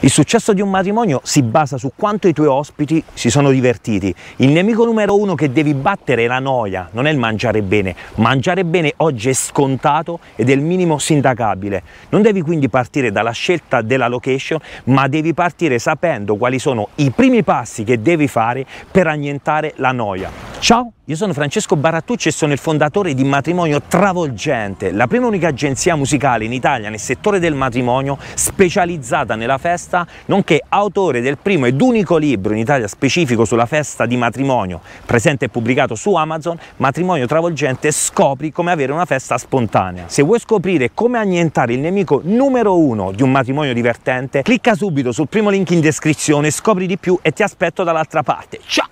Il successo di un matrimonio si basa su quanto i tuoi ospiti si sono divertiti. Il nemico numero uno che devi battere è la noia, non è il mangiare bene. Mangiare bene oggi è scontato ed è il minimo sindacabile. Non devi quindi partire dalla scelta della location, ma devi partire sapendo quali sono i primi passi che devi fare per annientare la noia. Ciao, io sono Francesco Barattucci e sono il fondatore di Matrimonio Travolgente, la prima e unica agenzia musicale in Italia nel settore del matrimonio specializzata nella festa, nonché autore del primo ed unico libro in Italia specifico sulla festa di matrimonio, presente e pubblicato su Amazon, Matrimonio Travolgente scopri come avere una festa spontanea. Se vuoi scoprire come annientare il nemico numero uno di un matrimonio divertente, clicca subito sul primo link in descrizione, scopri di più e ti aspetto dall'altra parte. Ciao!